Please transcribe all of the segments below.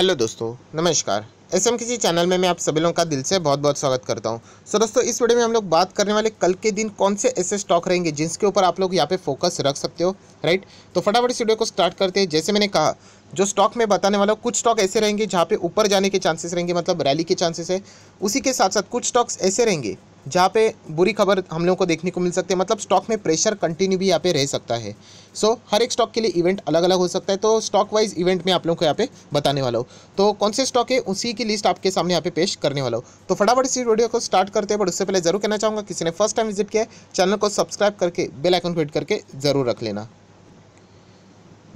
hello दोस्तों नमस्कार S M किसी चैनल में मैं आप सभी लोगों का दिल से बहुत बहुत स्वागत करता हूं सो so, दोस्तों इस वीडियो में हम लोग बात करने वाले कल के दिन कौन से ऐसे स्टॉक रहेंगे जिसके ऊपर आप लोग यहां पे फोकस रख सकते हो राइट तो फटाफट इस वीडियो को स्टार्ट करते हैं जैसे मैंने कहा जो स्टॉक में बताने वाला हूँ कुछ स्टॉक ऐसे रहेंगे जहाँ पे ऊपर जाने के चांसेस रहेंगे मतलब रैली के चांसेस है उसी के साथ साथ कुछ स्टॉक्स ऐसे रहेंगे जहाँ पे बुरी खबर हम लोगों को देखने को मिल सकती है मतलब स्टॉक में प्रेशर कंटिन्यू भी यहाँ पे रह सकता है सो so, हर एक स्टॉक के लिए इवेंट अलग अलग हो सकता है तो स्टॉक वाइज इवेंट में आप लोगों को यहाँ पे बताने वाला हूँ तो कौन से स्टॉक है उसी की लिस्ट आपके सामने यहाँ पे पेश करने वाला हूँ तो फटाफट इस वीडियो को स्टार्ट करते हैं बट उससे पहले जरूर कहना चाहूँगा किसी ने फर्स्ट टाइम विजिट किया चैनल को सब्सक्राइब करके बेलाइकन को हिट करके जरूर रख लेना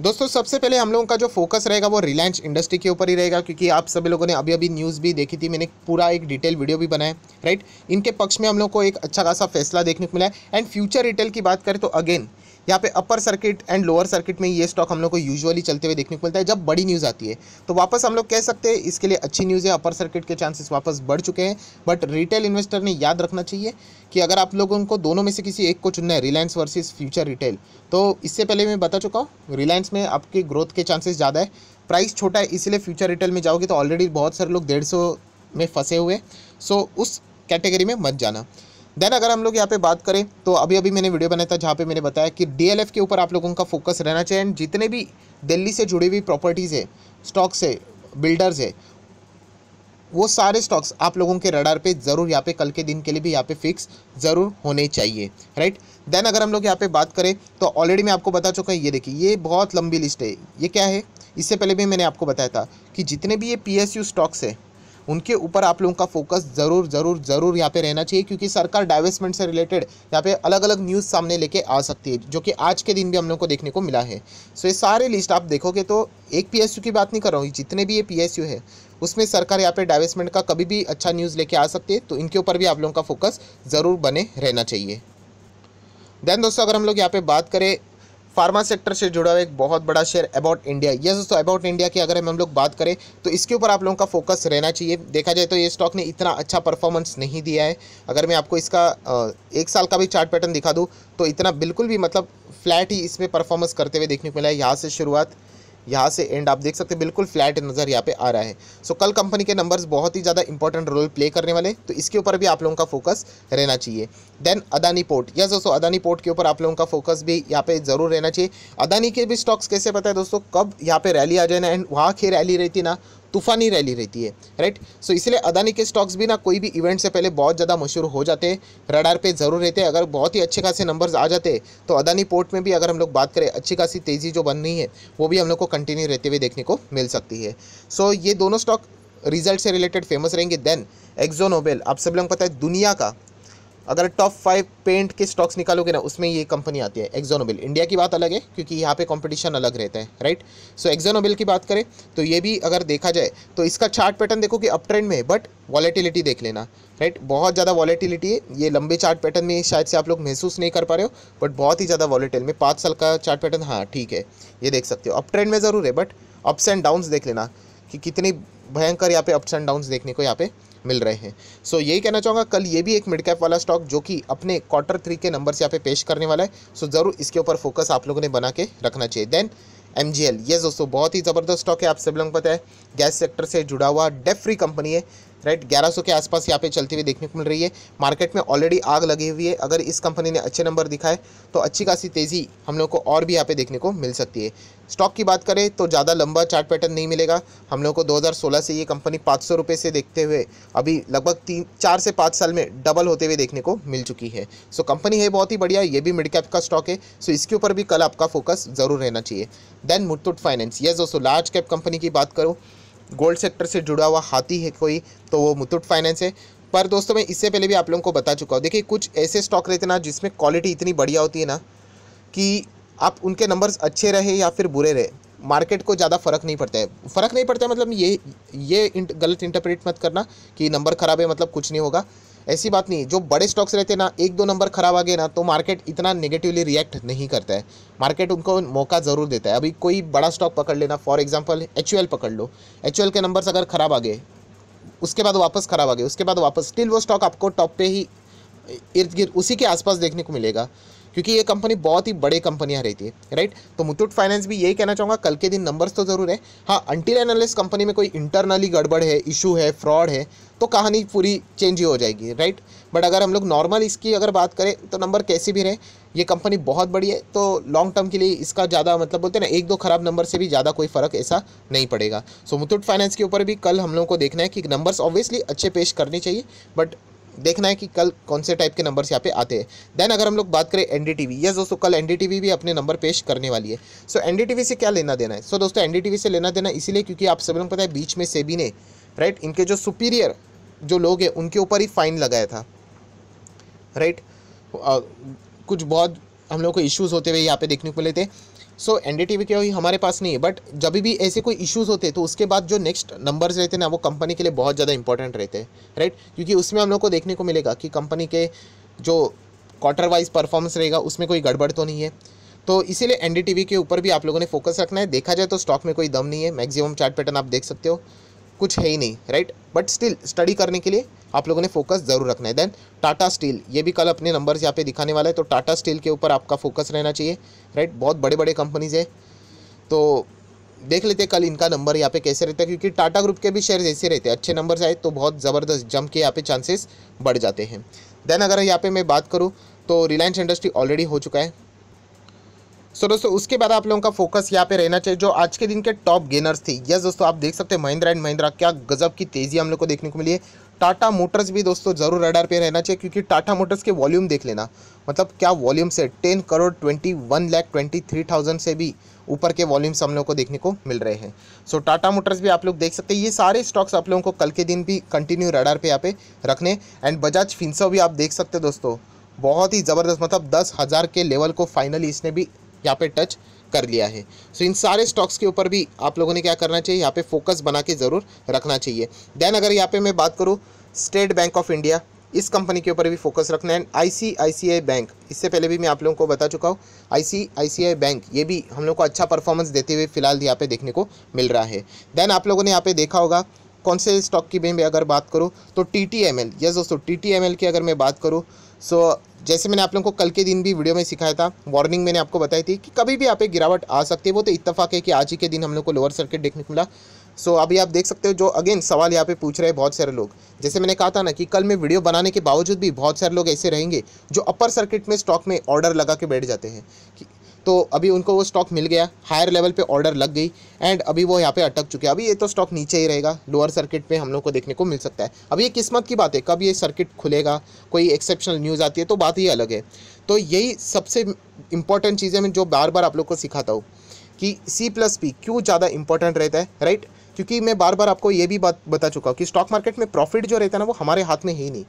दोस्तों सबसे पहले हम लोगों का जो फोकस रहेगा वो रिलायंस इंडस्ट्री के ऊपर ही रहेगा क्योंकि आप सभी लोगों ने अभी अभी न्यूज़ भी देखी थी मैंने पूरा एक डिटेल वीडियो भी बनाया राइट इनके पक्ष में हम लोग को एक अच्छा खासा फैसला देखने को मिला है एंड फ्यूचर रिटेल की बात करें तो अगेन यहाँ पे upper circuit and lower circuit में ये स्टॉक हम लोग को यूजुअली चलते हुए देखने को मिलता है जब बड़ी न्यूज़ आती है तो वापस हम लोग कह सकते हैं इसके लिए अच्छी न्यूज़ है अपर सर्किट के चांसेस वापस बढ़ चुके हैं बट रिटेल इन्वेस्टर ने याद रखना चाहिए कि अगर आप लोगों को दोनों में से किसी एक को चुनना है रिलायंस वर्सेज फ्यूचर रिटेल तो इससे पहले मैं बता चुका हूँ रिलायंस में आपके ग्रोथ के चांसेस ज़्यादा है प्राइस छोटा है इसलिए फ्यूचर रिटेल में जाओगे तो ऑलरेडी बहुत सारे लोग डेढ़ में फंसे हुए सो उस कैटेगरी में मत जाना देन अगर हम लोग यहाँ पे बात करें तो अभी अभी मैंने वीडियो बनाया था जहाँ पे मैंने बताया कि डी के ऊपर आप लोगों का फोकस रहना चाहिए एंड जितने भी दिल्ली से जुड़ी हुई प्रॉपर्टीज़ है स्टॉक्स है बिल्डर्स है वो सारे स्टॉक्स आप लोगों के रडार पे ज़रूर यहाँ पे कल के दिन के लिए भी यहाँ पे फिक्स ज़रूर होने चाहिए राइट देन अगर हम लोग यहाँ पे बात करें तो ऑलरेडी मैं आपको बता चुका हूँ ये देखिए ये बहुत लंबी लिस्ट है ये क्या है इससे पहले भी मैंने आपको बताया था कि जितने भी ये पी स्टॉक्स है उनके ऊपर आप लोगों का फोकस ज़रूर ज़रूर ज़रूर यहाँ पे रहना चाहिए क्योंकि सरकार डाइवेस्टमेंट से रिलेटेड यहाँ पे अलग अलग न्यूज़ सामने लेके आ सकती है जो कि आज के दिन भी हम लोग को देखने को मिला है सो ये सारे लिस्ट आप देखोगे तो एक पी की बात नहीं कर रहा हूँ जितने भी ये पी है उसमें सरकार यहाँ पे डाइवेस्टमेंट का कभी भी अच्छा न्यूज़ लेके आ सकती है तो इनके ऊपर भी आप लोगों का फोकस ज़रूर बने रहना चाहिए देन दोस्तों अगर हम लोग यहाँ पे बात करें फार्मा सेक्टर से जुड़ा हुआ एक बहुत बड़ा शेयर अबाउट इंडिया ये दोस्तों अबाउट इंडिया की अगर हम लोग बात करें तो इसके ऊपर आप लोगों का फोकस रहना चाहिए देखा जाए तो ये स्टॉक ने इतना अच्छा परफॉर्मेंस नहीं दिया है अगर मैं आपको इसका एक साल का भी चार्ट पैटर्न दिखा दूँ तो इतना बिल्कुल भी मतलब फ्लैट ही इसमें परफॉर्मेंस करते हुए देखने को मिला है यहाँ से शुरुआत यहाँ से एंड आप देख सकते हैं बिल्कुल फ्लैट नज़र यहाँ पे आ रहा है सो so, कल कंपनी के नंबर्स बहुत ही ज़्यादा इंपॉर्टेंट रोल प्ले करने वाले तो इसके ऊपर भी आप लोगों का फोकस रहना चाहिए देन अदानी पोर्ट यस दोस्तों अदानी पोर्ट के ऊपर आप लोगों का फोकस भी यहाँ पे ज़रूर रहना चाहिए अदानी के भी स्टॉक्स कैसे पता है दोस्तों कब यहाँ पे रैली आ जाए ना एंड वहाँ की रैली रहती ना तूफानी रैली रहती है राइट सो इसलिए अदानी के स्टॉक्स भी ना कोई भी इवेंट से पहले बहुत ज़्यादा मशहूर हो जाते हैं रडार पे ज़रूर रहते हैं अगर बहुत ही अच्छे खासे नंबर्स आ जाते तो अदानी पोर्ट में भी अगर हम लोग बात करें अच्छी खासी तेज़ी जो बन रही है वो भी हम लोग को कंटिन्यू रहते हुए देखने को मिल सकती है सो ये दोनों स्टॉक रिजल्ट से रिलेटेड फेमस रहेंगे देन एक्जो नोबेल आप सब लोग पता है दुनिया का अगर टॉप फाइव पेंट के स्टॉक्स निकालोगे ना उसमें ये कंपनी आती है एक्जोनोबिल इंडिया की बात अलग है क्योंकि यहाँ पे कंपटीशन अलग रहता है राइट सो एक्जोनोबिल की बात करें तो ये भी अगर देखा जाए तो इसका चार्ट पैटर्न देखो कि अप ट्रेंड में है बट वॉलेटिलिटी देख लेना राइट बहुत ज़्यादा वॉलेटिलिटी है ये लंबे चार्ट पैटर्न में शायद से आप लोग महसूस नहीं कर पा रहे हो बट बहुत ही ज़्यादा वॉलेटिल में पाँच साल का चार्ट पैटर्न हाँ ठीक है ये देख सकते हो अप ट्रेंड में ज़रूर है बट अप्स एंड डाउन्स देख लेना कि कितनी भयंकर यहाँ पे अप्स एंड डाउन्स देखने को यहाँ पे मिल रहे हैं सो यही कहना चाहूँगा कल ये भी एक मिड कैप वाला स्टॉक जो कि अपने क्वार्टर थ्री के नंबर से यहाँ पे पेश करने वाला है सो ज़रूर इसके ऊपर फोकस आप लोगों ने बना के रखना चाहिए देन एम जी एल ये दोस्तों बहुत ही ज़बरदस्त स्टॉक है आप सब लोगों को पता है गैस सेक्टर से जुड़ा हुआ डेफ फ्री कंपनी है राइट 1100 के आसपास यहाँ पे चलती हुई देखने को मिल रही है मार्केट में ऑलरेडी आग लगी हुई है अगर इस कंपनी ने अच्छे नंबर दिखाए तो अच्छी खासी तेज़ी हम लोग को और भी यहाँ पे देखने को मिल सकती है स्टॉक की बात करें तो ज़्यादा लंबा चार्ट पैटर्न नहीं मिलेगा हम लोग को 2016 से ये कंपनी पाँच सौ से देखते हुए अभी लगभग तीन चार से पाँच साल में डबल होते हुए देखने को मिल चुकी है सो कंपनी है बहुत ही बढ़िया ये भी मिड कैप का स्टॉक है सो इसके ऊपर भी कल आपका फोकस ज़रूर रहना चाहिए देन मुथुट फाइनेंस यस दोस्तों लार्ज कैप कंपनी की बात करूँ गोल्ड सेक्टर से जुड़ा हुआ हाथी है कोई तो वो मुथुट फाइनेंस है पर दोस्तों मैं इससे पहले भी आप लोगों को बता चुका हूँ देखिए कुछ ऐसे स्टॉक रहते ना जिसमें क्वालिटी इतनी बढ़िया होती है ना कि आप उनके नंबर्स अच्छे रहे या फिर बुरे रहे मार्केट को ज़्यादा फ़र्क नहीं पड़ता है फ़र्क नहीं पड़ता मतलब ये ये इंट, गलत इंटरप्रेट मत करना कि नंबर ख़राब है मतलब कुछ नहीं होगा ऐसी बात नहीं जो बड़े स्टॉक्स रहते ना एक दो नंबर खराब आ गए ना तो मार्केट इतना नेगेटिवली रिएक्ट नहीं करता है मार्केट उनको मौका ज़रूर देता है अभी कोई बड़ा स्टॉक पकड़ लेना फॉर एग्जाम्पल एच पकड़ लो एच के नंबर्स अगर ख़राब आ गए उसके बाद वापस ख़राब आ गए उसके बाद वापस स्टिल वो स्टॉक आपको टॉप पे ही इर्द गिर्द उसी के आसपास देखने को मिलेगा क्योंकि ये कंपनी बहुत ही बड़े कंपनियां रहती है राइट तो मुथूट फाइनेंस भी यही कहना चाहूँगा कल के दिन नंबर्स तो ज़रूर है हाँ अंटिल एनालिस कंपनी में कोई इंटरनली गड़बड़ है इशू है फ्रॉड है तो कहानी पूरी चेंज ही हो जाएगी राइट बट अगर हम लोग नॉर्मल इसकी अगर बात करें तो नंबर कैसे भी रहे ये कंपनी बहुत बड़ी है तो लॉन्ग टर्म के लिए इसका ज़्यादा मतलब बोलते हैं ना एक दो खराब नंबर से भी ज़्यादा कोई फ़र्क ऐसा नहीं पड़ेगा सो मुथुट मुथूट फाइनेंस के ऊपर भी कल हम लोगों को देखना है कि नंबर्स ऑब्वियसली अच्छे पेश करने चाहिए बट देखना है कि कल कौन से टाइप के नंबर्स यहाँ पे आते हैं देन अगर हम लोग बात करें एन डी यस दोस्तों कल एन भी अपने नंबर पेश करने वाली है सो so, एन से क्या लेना देना है सो so, दोस्तों एन से लेना देना इसीलिए क्योंकि आप सभी लोग पता है बीच में सेबी ने राइट इनके जो सुपीरियर जो लोग हैं उनके ऊपर ही फाइन लगाया था राइट कुछ बहुत हम लोग को इश्यूज़ होते हुए यहाँ पे देखने को मिले थे so N D T V के हमारे पास नहीं है बट जब भी ऐसे कोई इश्यूज़ होते तो उसके बाद जो नेक्स्ट नंबर्स रहते ना वो कंपनी के लिए बहुत ज़्यादा इंपॉर्टेंट रहते हैं राइट क्योंकि उसमें हम लोग को देखने को मिलेगा कि कंपनी के जो क्वार्टर वाइज परफॉर्मेंस रहेगा उसमें कोई गड़बड़ तो नहीं है तो इसीलिए एन के ऊपर भी आप लोगों ने फोकस रखना है देखा जाए तो स्टॉक में कोई दम नहीं है मैक्सिमम चार्ट पैटर्न आप देख सकते हो कुछ है ही नहीं राइट बट स्टिल स्टडी करने के लिए आप लोगों ने फोकस जरूर रखना है देन टाटा स्टील ये भी कल अपने नंबर्स यहाँ पे दिखाने वाला है तो टाटा स्टील के ऊपर आपका फोकस रहना चाहिए राइट बहुत बड़े बड़े कंपनीज़ है तो देख लेते कल इनका नंबर यहाँ पे कैसे रहता है क्योंकि टाटा ग्रुप के भी शेयर ऐसे रहते हैं अच्छे नंबर्स आए तो बहुत ज़बरदस्त जम के यहाँ पे चांसेस बढ़ जाते हैं देन अगर यहाँ पे मैं बात करूँ तो रिलायंस इंडस्ट्री ऑलरेडी हो चुका है सो दोस्तों उसके बाद आप लोगों का फोकस यहाँ पे रहना चाहिए जो आज के दिन के टॉप गेनर्स थी यस दोस्तों आप देख सकते हैं महिंद्रा एंड महिंद्रा क्या गजब की तेज़ी हम लोग को देखने को मिली है टाटा मोटर्स भी दोस्तों ज़रूर रडार पे रहना चाहिए क्योंकि टाटा मोटर्स के वॉल्यूम देख लेना मतलब क्या वॉल्यूम से ten crore twenty one lakh twenty three thousand से भी ऊपर के वॉल्यूम्स हम लोग को देखने को मिल रहे हैं सो टाटा मोटर्स भी आप लोग देख सकते हैं ये सारे स्टॉक्स आप लोगों को कल के दिन भी कंटिन्यू रडार पे यहाँ पे रखने एंड बजाज फिंसो भी आप देख सकते हैं दोस्तों बहुत ही ज़बरदस्त मतलब दस हज़ार के लेवल को फाइनली इसने भी यहाँ पे टच कर लिया है सो so, इन सारे स्टॉक्स के ऊपर भी आप लोगों ने क्या करना चाहिए यहाँ पे फोकस बना के ज़रूर रखना चाहिए देन अगर यहाँ पे मैं बात करूँ स्टेट बैंक ऑफ इंडिया इस कंपनी के ऊपर भी फोकस रखना है आई बैंक इससे पहले भी मैं आप लोगों को बता चुका हूँ आई बैंक ये भी हम लोग को अच्छा परफॉर्मेंस देते हुए फिलहाल यहाँ पे देखने को मिल रहा है देन आप लोगों ने यहाँ पे देखा होगा कौन से स्टॉक की मैं अगर बात करूँ तो T T M L yes दोस्तों टी टी एम एल की अगर मैं बात करूँ सो जैसे मैंने आप लोगों को कल के दिन भी वीडियो में सिखाया था वार्निंग मैंने आपको बताई थी कि कभी भी आप एक गिरावट आ सकती है वो तो इतफाक है कि आज ही के दिन हम लोग को लोअर सर्किट देखने को मिला सो so, अभी आप देख सकते हो जो अगेन सवाल यहाँ पे पूछ रहे हैं बहुत सारे लोग जैसे मैंने कहा था ना कि कल मैं वीडियो बनाने के बावजूद भी बहुत सारे लोग ऐसे रहेंगे जो अपर सर्किट में स्टॉक में ऑर्डर लगा के बैठ जाते हैं तो अभी उनको वो स्टॉक मिल गया हायर लेवल पे ऑर्डर लग गई एंड अभी वो यहाँ पे अटक चुके हैं अभी ये तो स्टॉक नीचे ही रहेगा लोअर सर्किट पे हम लोग को देखने को मिल सकता है अब ये किस्मत की बात है कब ये सर्किट खुलेगा कोई एक्सेप्शनल न्यूज़ आती है तो बात ही अलग है तो यही सबसे इंपॉर्टेंट चीज़ें मैं जो बार बार आप लोग को सिखाता हूँ कि सी प्लस पी क्यों ज़्यादा इंपॉर्टेंट रहता है राइट क्योंकि मैं बार बार आपको ये भी बात बता चुका हूँ कि स्टॉक मार्केट में प्रॉफिट जो रहता है ना वो हमारे हाथ में ही नहीं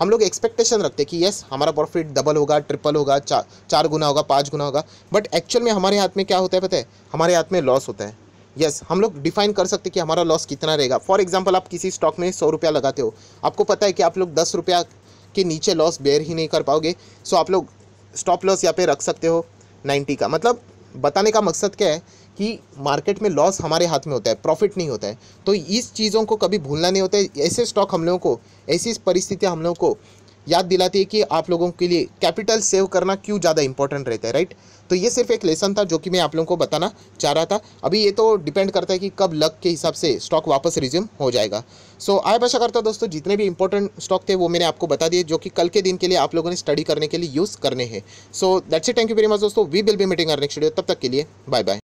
हम लोग एक्सपेक्टेशन रखते हैं कि यस हमारा प्रॉफिट डबल होगा ट्रिपल होगा चा, चार गुना होगा पाँच गुना होगा बट एक्चुअल में हमारे हाथ में क्या होता है पता है हमारे हाथ में लॉस होता है यस yes, हम लोग डिफाइन कर सकते हैं कि हमारा लॉस कितना रहेगा फॉर एग्जाम्पल आप किसी स्टॉक में सौ रुपया लगाते हो आपको पता है कि आप लोग दस रुपया के नीचे लॉस बेयर ही नहीं कर पाओगे सो आप लोग स्टॉप लॉस यहाँ पे रख सकते हो नाइन्टी का मतलब बताने का मकसद क्या है कि मार्केट में लॉस हमारे हाथ में होता है प्रॉफिट नहीं होता है तो इस चीज़ों को कभी भूलना नहीं होता है ऐसे स्टॉक हम लोगों को ऐसी परिस्थितियाँ हम लोगों को याद दिलाती है कि आप लोगों के लिए कैपिटल सेव करना क्यों ज़्यादा इंपॉर्टेंट रहता है राइट तो ये सिर्फ एक लेसन था जो कि मैं आप लोगों को बताना चाह रहा था अभी ये तो डिपेंड करता है कि कब लक के हिसाब से स्टॉक वापस रिज्यूम हो जाएगा सो so, आई आशा करता दोस्तों जितने भी इंपॉर्टेंट स्टॉक थे वो मैंने आपको बता दिए जो कि कल के दिन के लिए आप लोगों ने स्टडी करने के लिए यूज़ करने हैं so that's a thank you very much दोस्तों we will be meeting our next video तब तक के लिए बाय बाय